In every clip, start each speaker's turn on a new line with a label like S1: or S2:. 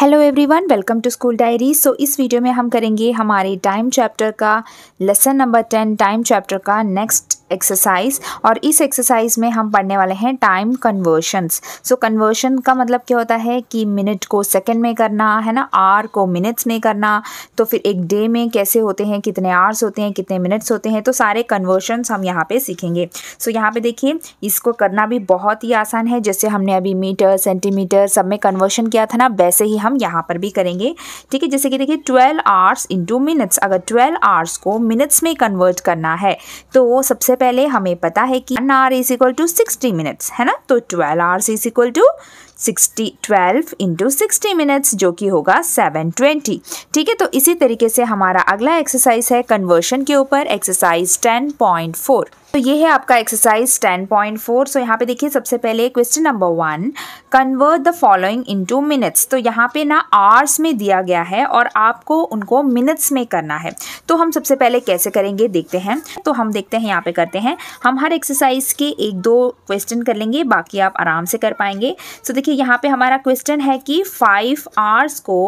S1: hello everyone welcome to school diary so इस video में हम करेंगे हमारे टाइम चैप्टर का lesson number ten time chapter का नेक्स्ट एक्सरसाइज और इस एक्सरसाइज में हम पढ़ने वाले हैं टाइम कन्वर्शंस सो कन्वर्शन का मतलब क्या होता है कि मिनट को सेकंड में करना है ना आर को मिनट्स में करना तो फिर एक डे में कैसे होते हैं कितने आर्स होते हैं कितने मिनट्स होते हैं तो सारे कन्वर्शंस हम यहाँ पे सीखेंगे सो so, यहाँ पे देखिए इसको करना भी बहुत ही आसान है जैसे हमने अभी मीटर सेंटीमीटर सब में कन्वर्शन किया था ना वैसे ही हम हम यहाँ पर भी करेंगे ठीक है जैसे कि देखिए ट्वेल्व आवर्स इंटू मिनट्स अगर ट्वेल्व आवर्स को मिनट्स में कन्वर्ट करना है तो सबसे पहले हमें पता है कि one hour is equal to sixty minutes है ना तो twelve hours is equal to sixty twelve into sixty minutes जो कि होगा सेवन ट्वेंटी ठीक है तो इसी तरीके से हमारा अगला एक्सरसाइज है कन्वर्शन के ऊपर एक्सरसाइज टेन पॉइंट फोर तो ये है आपका एक्सरसाइज 10.4 सो यहाँ पे देखिए सबसे पहले question number one convert the following into minutes तो यहाँ पे ना आर्स में दिया गया है और आपको उनको मिनट्स में करना है तो हम सबसे पहले कैसे करेंगे देखते हैं तो हम देखते हैं यहाँ पे करते हैं हम हर एक्सरसाइज के एक दो क्वेश्चन कर लेंगे बाकी आप आराम से कर पाएंगे सो देखिए यहाँ पर हमारा क्वेश्चन है कि फाइव आर्स को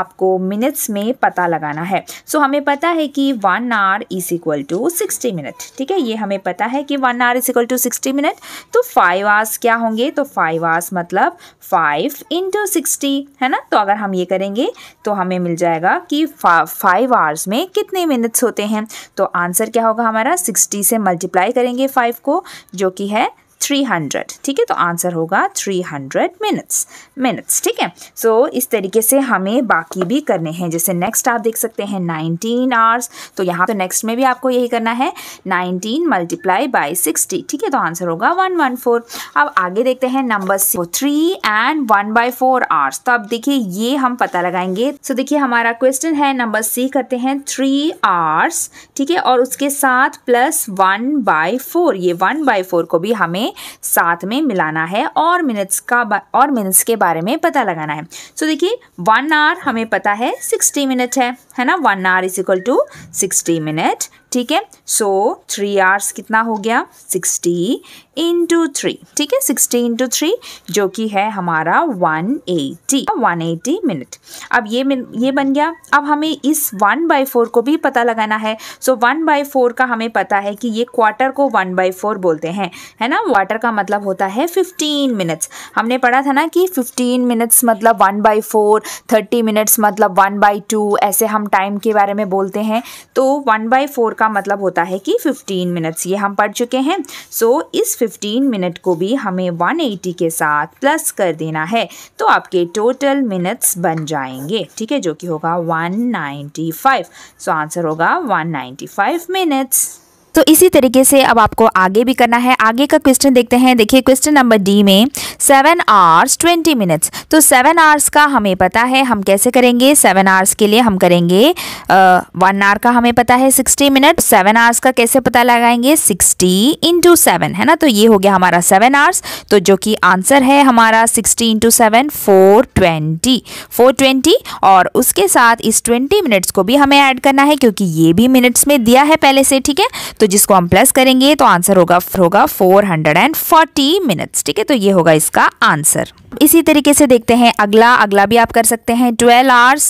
S1: आपको मिनट्स में पता लगाना है सो हमें पता है कि one hour is equal to sixty minute ठीक है ये हमें हमें पता है कि one hour is equal to sixty minute तो फाइव आवर्स क्या होंगे तो फाइव आवर्स मतलब फाइव इंटू सिक्सटी है ना तो अगर हम ये करेंगे तो हमें मिल जाएगा कि फाइव आवर्स में कितने मिनट्स होते हैं तो आंसर क्या होगा हमारा सिक्सटी से मल्टीप्लाई करेंगे फाइव को जो कि है थ्री हंड्रेड ठीक है तो आंसर होगा थ्री हंड्रेड मिनट्स मिनट्स ठीक है सो इस तरीके से हमें बाकी भी करने हैं जैसे नेक्स्ट आप देख सकते हैं नाइनटीन आवर्स तो यहाँ तो नेक्स्ट में भी आपको यही करना है नाइनटीन मल्टीप्लाई बाई सिक्सटी ठीक है तो आंसर होगा वन वन फोर अब आगे देखते हैं number three and one by four hours तो अब देखिए ये हम पता लगाएंगे सो so, देखिए हमारा क्वेश्चन है नंबर सी करते हैं थ्री आवर्स ठीक है और उसके साथ प्लस वन बाई फोर ये वन बाई फोर को भी हमें हमें साथ में मिलाना है और मिनट्स का और मिनट्स के बारे में पता लगाना है सो देखिए वन आवर हमें पता है सिक्सटी मिनट है है ना one hour is equal to sixty minute ठीक है सो थ्री आर्स कितना हो गया सिक्सटी इंटू थ्री ठीक है सिक्सटी इंटू थ्री जो कि है हमारा one eighty one eighty minute अब ये ये बन गया अब हमें इस वन बाई फोर को भी पता लगाना है सो वन बाई फोर का हमें पता है कि ये क्वार्टर को वन बाई फोर बोलते हैं है ना क्वार्टर का मतलब होता है फिफ्टीन मिनट्स हमने पढ़ा था ना कि फिफ्टीन मिनट्स मतलब one by four thirty minutes मतलब वन बाई टू ऐसे हम टाइम के बारे में बोलते हैं तो वन बाई फोर का मतलब होता है कि 15 मिनट्स ये हम पढ़ चुके हैं सो so, इस 15 मिनट को भी हमें 180 के साथ प्लस कर देना है तो आपके टोटल मिनट्स बन जाएंगे ठीक है जो कि होगा 195 सो so, आंसर होगा 195 मिनट्स तो इसी तरीके से अब आपको आगे भी करना है आगे का क्वेश्चन देखते हैं देखिए क्वेश्चन नंबर डी में सेवन आवर्स ट्वेंटी मिनट्स तो सेवन आवर्स का हमें पता है हम कैसे करेंगे सेवन आवर्स के लिए हम करेंगे वन आवर का हमें पता है सिक्सटी मिनट सेवन आवर्स का कैसे पता लगाएंगे सिक्सटी इंटू सेवन है ना तो ये हो गया हमारा सेवन आवर्स तो जो कि आंसर है हमारा sixty into seven four twenty four twenty और उसके साथ इस ट्वेंटी मिनट्स को भी हमें ऐड करना है क्योंकि ये भी मिनट्स में दिया है पहले से ठीक है तो जिसको हम प्लस करेंगे तो आंसर होगा होगा 440 मिनट्स ठीक है तो ये होगा इसका आंसर इसी तरीके से देखते हैं अगला अगला भी आप कर सकते हैं 12 आवर्स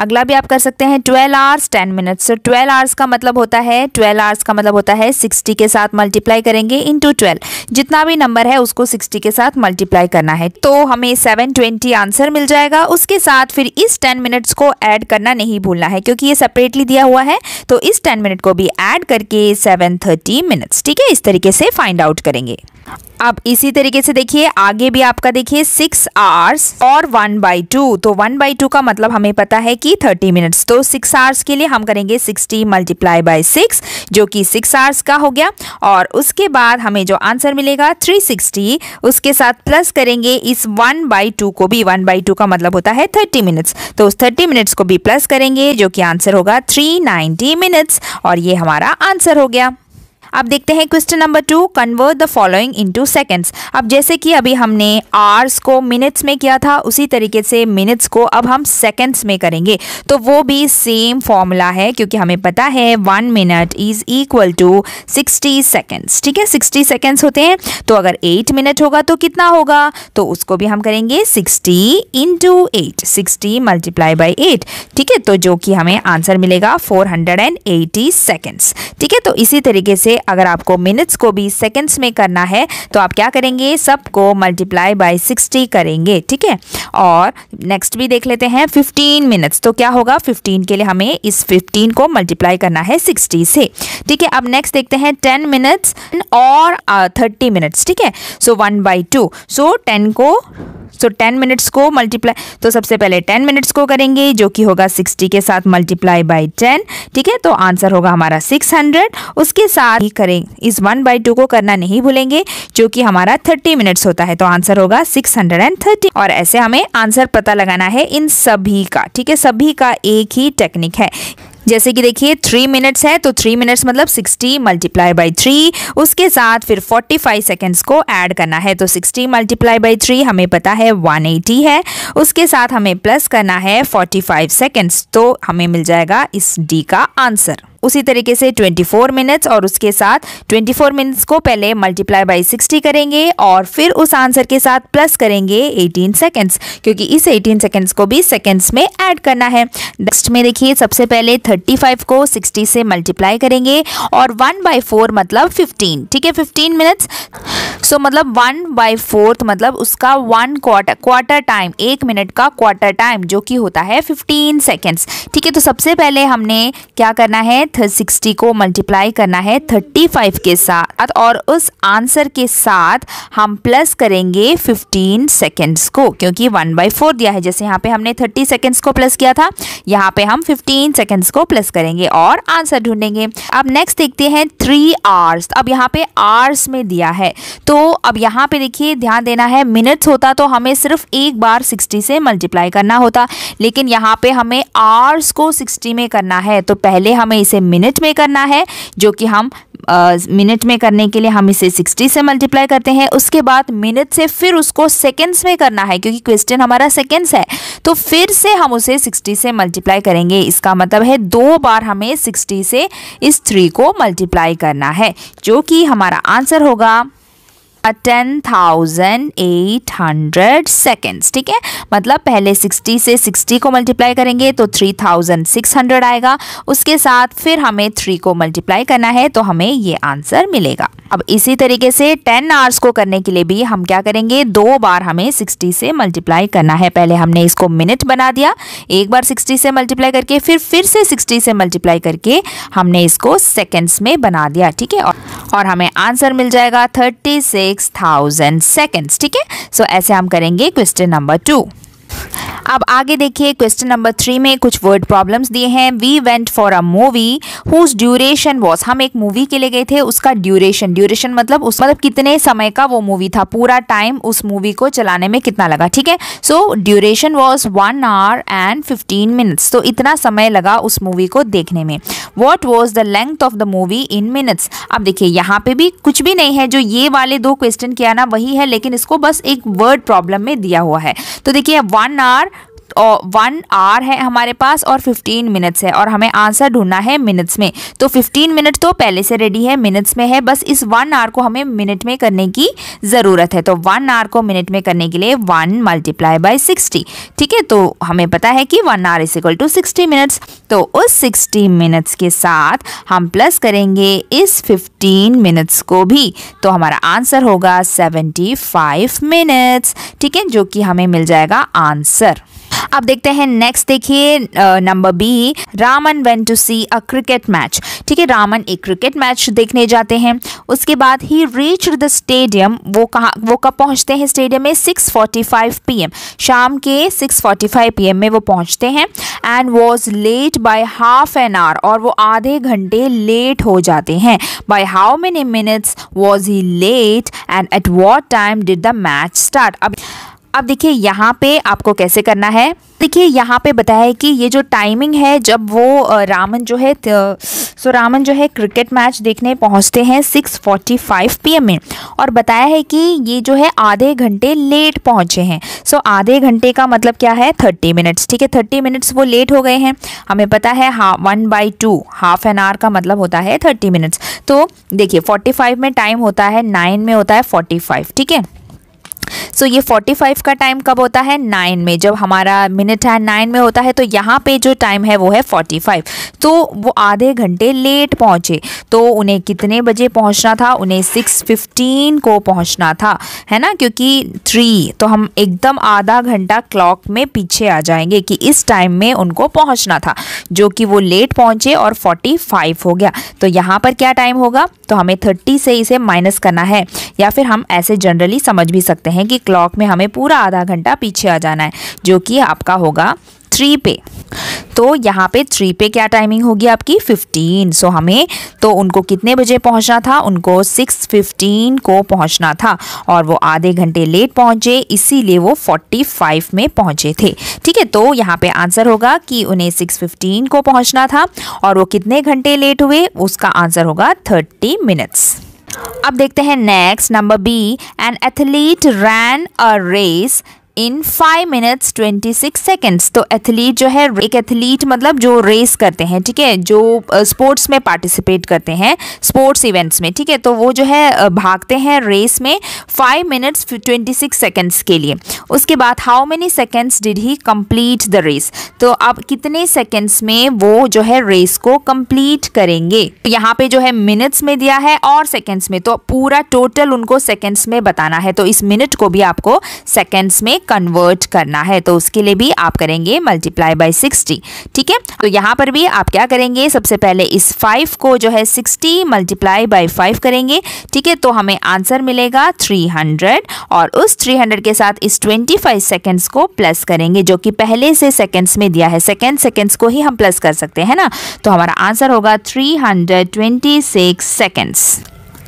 S1: अगला भी आप कर सकते हैं 12 आवर्स 10 मिनट्स तो 12 आवर्स का मतलब होता है 12 आवर्स का मतलब होता है 60 के साथ मल्टीप्लाई करेंगे टू ट्वेल्व जितना भी नंबर है उसको 60 के साथ मल्टीप्लाई करना है तो हमें 720 आंसर मिल जाएगा उसके साथ फिर इस 10 मिनट्स को ऐड करना नहीं भूलना है क्योंकि ये सेपरेटली दिया हुआ है तो इस टेन मिनट को भी ऐड करके सेवन थर्टी मिनट्स ठीक है इस तरीके से फाइंड आउट करेंगे अब इसी तरीके से देखिए आगे भी आपका देखिए सिक्स आवर्स और वन बाई टू तो वन बाई टू का मतलब हमें पता है कि थर्टी मिनट्स तो सिक्स आवर्स के लिए हम करेंगे सिक्सटी मल्टीप्लाई बाई सिक्स जो कि सिक्स आवर्स का हो गया और उसके बाद हमें जो आंसर मिलेगा थ्री सिक्सटी उसके साथ प्लस करेंगे इस वन बाई टू को भी वन बाई टू का मतलब होता है थर्टी मिनट्स तो उस थर्टी मिनट्स को भी प्लस करेंगे जो कि आंसर होगा थ्री नाइन्टी मिनट्स और ये हमारा आंसर हो गया गया अब देखते हैं question number two convert the following into seconds अब जैसे कि अभी हमने आर्स को मिनट्स में किया था उसी तरीके से मिनट्स को अब हम सेकेंड्स में करेंगे तो वो भी सेम फॉर्मूला है क्योंकि हमें पता है one minute is equal to sixty seconds ठीक है सिक्सटी सेकेंड्स होते हैं तो अगर एट मिनट होगा तो कितना होगा तो उसको भी हम करेंगे sixty into eight sixty multiply by eight ठीक है तो जो कि हमें आंसर मिलेगा four hundred and eighty seconds ठीक है तो इसी तरीके से अगर आपको मिनट्स को भी सेकेंड्स में करना है तो आप क्या करेंगे सबको मल्टीप्लाई बाई सिक्सटी करेंगे ठीक है और नेक्स्ट भी देख लेते हैं फिफ्टीन मिनट्स तो क्या होगा फिफ्टीन के लिए हमें इस फिफ्टीन को मल्टीप्लाई करना है सिक्सटी से ठीक है अब नेक्स्ट देखते हैं टेन मिनट्स और थर्टी uh, मिनट्स ठीक है so one by two so ten को सो टेन मिनट्स को मल्टीप्लाई तो सबसे पहले टेन मिनट्स को करेंगे जो कि होगा सिक्सटी के साथ मल्टीप्लाई बाई टेन ठीक है तो आंसर होगा हमारा सिक्स हंड्रेड उसके साथ ही करें इस वन बाई टू को करना नहीं भूलेंगे जो कि हमारा थर्टी मिनट्स होता है तो आंसर होगा सिक्स हंड्रेड एंड थर्टी और ऐसे हमें आंसर पता लगाना है इन सभी का ठीक है सभी का एक ही टेक्निक है जैसे कि देखिए थ्री मिनट्स है तो थ्री मिनट्स मतलब सिक्सटी मल्टीप्लाई बाई थ्री उसके साथ फिर फोर्टी फाइव सेकेंड्स को ऐड करना है तो सिक्सटी मल्टीप्लाई बाई थ्री हमें पता है वन एटी है उसके साथ हमें प्लस करना है फोर्टी फाइव सेकेंड्स तो हमें मिल जाएगा इस डी का आंसर उसी तरीके से 24 मिनट्स और उसके साथ 24 मिनट्स को पहले मल्टीप्लाई बाई 60 करेंगे और फिर उस आंसर के साथ प्लस करेंगे 18 सेकेंड्स क्योंकि इस 18 सेकेंड्स को भी सेकेंड्स में ऐड करना है नेक्स्ट में देखिए सबसे पहले 35 को 60 से मल्टीप्लाई करेंगे और 1 बाई फोर मतलब 15 ठीक है 15 मिनट्स सो so, मतलब वन बाई फोर्थ मतलब उसका वन क्वार्टर क्वार्टर टाइम एक मिनट का क्वार्टर टाइम जो कि होता है फिफ्टीन सेकेंड्स ठीक है तो सबसे पहले हमने क्या करना है सिक्सटी को मल्टीप्लाई करना है थर्टी फाइव के साथ और उस आंसर के साथ हम प्लस करेंगे फिफ्टीन सेकेंड्स को क्योंकि वन बाई फोर दिया है जैसे यहाँ पे हमने थर्टी सेकेंड्स को प्लस किया था यहाँ पे हम फिफ्टीन सेकेंड्स को प्लस करेंगे और आंसर ढूंढेंगे अब नेक्स्ट देखते हैं थ्री आवर्स अब यहाँ पे आवर्स में दिया है तो तो अब यहाँ पे देखिए ध्यान देना है मिनट्स होता तो हमें सिर्फ एक बार सिक्सटी से मल्टीप्लाई करना होता लेकिन यहाँ पे हमें आवर्स को सिक्सटी में करना है तो पहले हमें इसे मिनट में करना है जो कि हम मिनट में करने के लिए हम इसे 60 से मल्टीप्लाई करते हैं उसके बाद मिनट से फिर उसको सेकेंड्स में करना है क्योंकि क्वेश्चन हमारा सेकेंड्स है तो फिर से हम उसे 60 से मल्टीप्लाई करेंगे इसका मतलब है दो बार हमें 60 से इस थ्री को मल्टीप्लाई करना है जो कि हमारा आंसर होगा ten thousand eight hundred seconds ठीक है मतलब पहले सिक्सटी से सिक्सटी को मल्टीप्लाई करेंगे तो थ्री थाउजेंड सिक्स हंड्रेड आएगा उसके साथ फिर हमें थ्री को मल्टीप्लाई करना है तो हमें ये आंसर मिलेगा अब इसी तरीके से टेन आवर्स को करने के लिए भी हम क्या करेंगे दो बार हमें सिक्सटी से मल्टीप्लाई करना है पहले हमने इसको मिनट बना दिया एक बार सिक्सटी से मल्टीप्लाई करके फिर फिर से सिक्सटी से मल्टीप्लाई करके हमने इसको सेकेंड्स में बना दिया ठीक है और, हमें आंसर मिल जाएगा थर्टी सिक्स थाउजेंड सेकेंड्स ठीक है सो ऐसे हम करेंगे क्वेश्चन नंबर टू अब आगे देखिए क्वेश्चन नंबर थ्री में कुछ वर्ड प्रॉब्लम्स दिए हैं we went for a movie whose duration was हम एक मूवी के लिए गए थे उसका ड्यूरेशन ड्यूरेशन मतलब उस मतलब कितने समय का वो मूवी था पूरा टाइम उस मूवी को चलाने में कितना लगा ठीक है so duration was one hour and fifteen minutes तो इतना समय लगा उस मूवी को देखने में what was the length of the movie in minutes अब देखिए यहाँ पे भी कुछ भी नहीं है जो ये वाले दो क्वेश्चन किया ना वही है लेकिन इसको बस एक वर्ड प्रॉब्लम में दिया हुआ है तो देखिए वन আর वन तो आर है हमारे पास और फिफ्टीन मिनट्स है और हमें आंसर ढूंढना है मिनट्स में तो फिफ्टीन मिनट तो पहले से रेडी है मिनट्स में है बस इस वन आर को हमें मिनट में करने की ज़रूरत है तो वन आर को मिनट में करने के लिए वन मल्टीप्लाई बाई सिक्सटी ठीक है तो हमें पता है कि one hour is equal to sixty minutes तो उस सिक्सटी मिनट्स के साथ हम प्लस करेंगे इस फिफ्टीन मिनट्स को भी तो हमारा आंसर होगा सेवेंटी फाइव मिनट्स ठीक है जो कि हमें मिल जाएगा आंसर अब देखते हैं नेक्स्ट देखिए number B Raman went to see a cricket match ठीक है रामन एक क्रिकेट मैच देखने जाते हैं उसके बाद ही रीच द स्टेडियम वो कहाँ वो कब पहुँचते हैं स्टेडियम में 6:45 एम शाम के 6:45 एम में वो पहुँचते हैं and was late by half an hour और वो आधे घंटे लेट हो जाते हैं by how many minutes was he late and at what time did the match start अब अब देखिए यहाँ पे आपको कैसे करना है देखिए यहाँ पे बताया है कि ये जो टाइमिंग है जब वो रामन जो है सो रामन जो है क्रिकेट मैच देखने पहुँचते हैं 6:45 पीएम में और बताया है कि ये जो है आधे घंटे लेट पहुँचे हैं सो आधे घंटे का मतलब क्या है 30 मिनट्स ठीक है 30 मिनट्स वो लेट हो गए हैं हमें पता है हा one by two half an hour का मतलब होता है थर्टी मिनट्स तो देखिए फोर्टी में टाइम होता है नाइन में होता है फोर्टी ठीक है सो ये 45 का टाइम कब होता है नाइन में जब हमारा मिनट है नाइन में होता है तो यहाँ पे जो टाइम है वो है 45 तो वो आधे घंटे लेट पहुँचे तो उन्हें कितने बजे पहुँचना था उन्हें 6:15 को पहुँचना था है ना क्योंकि थ्री तो हम एकदम आधा घंटा क्लॉक में पीछे आ जाएंगे कि इस टाइम में उनको पहुँचना था जो कि वो लेट पहुँचे और फोर्टी हो गया तो यहाँ पर क्या टाइम होगा तो हमें 30 से इसे माइनस करना है या फिर हम ऐसे जनरली समझ भी सकते हैं कि क्लॉक में हमें पूरा आधा घंटा पीछे आ जाना है जो कि आपका होगा थ्री पे तो यहाँ पे थ्री पे क्या टाइमिंग होगी आपकी फिफ्टीन सो हमें तो उनको कितने बजे पहुँचना था उनको सिक्स फिफ्टीन को पहुँचना था और वो आधे घंटे लेट पहुँचे इसीलिए वो फोर्टी फाइव में पहुँचे थे ठीक है तो यहाँ पे आंसर होगा कि उन्हें सिक्स फिफ्टीन को पहुँचना था और वो कितने घंटे लेट हुए उसका आंसर होगा थर्टी मिनट्स अब देखते हैं next number B an athlete ran a race in five minutes twenty six seconds तो एथलीट जो है एक एथलीट मतलब जो रेस करते हैं ठीक है जो स्पोर्ट्स में पार्टिसिपेट करते हैं स्पोर्ट्स इवेंट्स में ठीक है तो वो जो है भागते हैं रेस में five minutes twenty six seconds के लिए उसके बाद how many seconds did he complete the race तो अब कितने सेकेंड्स में वो जो है रेस को कम्प्लीट करेंगे तो यहाँ पे जो है मिनट्स में दिया है और सेकेंड्स में तो पूरा टोटल उनको सेकेंड्स में बताना है तो इस मिनट को भी आपको सेकेंड्स में कन्वर्ट करना है तो उसके लिए भी आप करेंगे मल्टीप्लाई बाय सिक्सटी ठीक है तो यहाँ पर भी आप क्या करेंगे सबसे पहले इस फाइव को जो है सिक्सटी मल्टीप्लाई बाय फाइव करेंगे ठीक है तो हमें आंसर मिलेगा थ्री हंड्रेड और उस थ्री हंड्रेड के साथ इस ट्वेंटी फाइव सेकेंड्स को प्लस करेंगे जो कि पहले से सेकेंड्स में दिया है सेकेंड सेकेंड्स को ही हम प्लस कर सकते हैं ना तो हमारा आंसर होगा three hundred twenty six seconds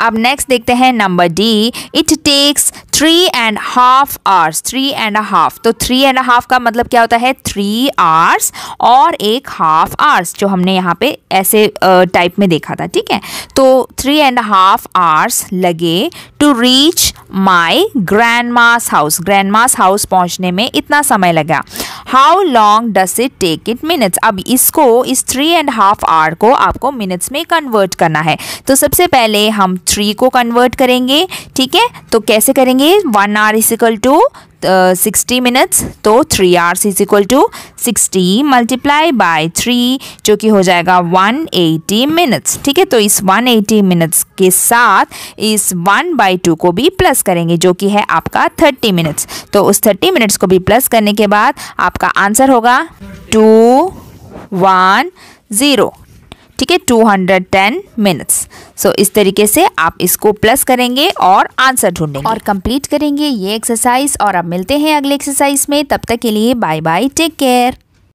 S1: अब नेक्स्ट देखते हैं number D it takes three and half hours three and half तो थ्री एंड हाफ का मतलब क्या होता है थ्री आवर्स और एक हाफ आवर्स जो हमने यहाँ पे ऐसे टाइप में देखा था ठीक है तो थ्री एंड हाफ आवर्स लगे to reach my grandma's house grandma's house पहुँचने में इतना समय लगा how long does it take it minutes अब इसको इस थ्री एंड हाफ आर को आपको मिनट्स में कन्वर्ट करना है तो सबसे पहले हम थ्री को कन्वर्ट करेंगे ठीक है तो कैसे करेंगे one hour is equal to sixty uh, minutes तो three hours is equal to sixty multiply by three जो कि हो जाएगा वन एटी मिनट्स ठीक है तो इस वन एटी मिनट्स के साथ इस वन बाई टू को भी प्लस करेंगे जो कि है आपका थर्टी मिनट्स तो उस थर्टी मिनट्स को भी प्लस करने के बाद आपका आंसर होगा टू वन ज़ीरो ठीक है 210 मिनट्स सो इस तरीके से आप इसको प्लस करेंगे और आंसर ढूंढेंगे और कंप्लीट करेंगे ये एक्सरसाइज और अब मिलते हैं अगले एक्सरसाइज में तब तक के लिए बाय बाय टेक केयर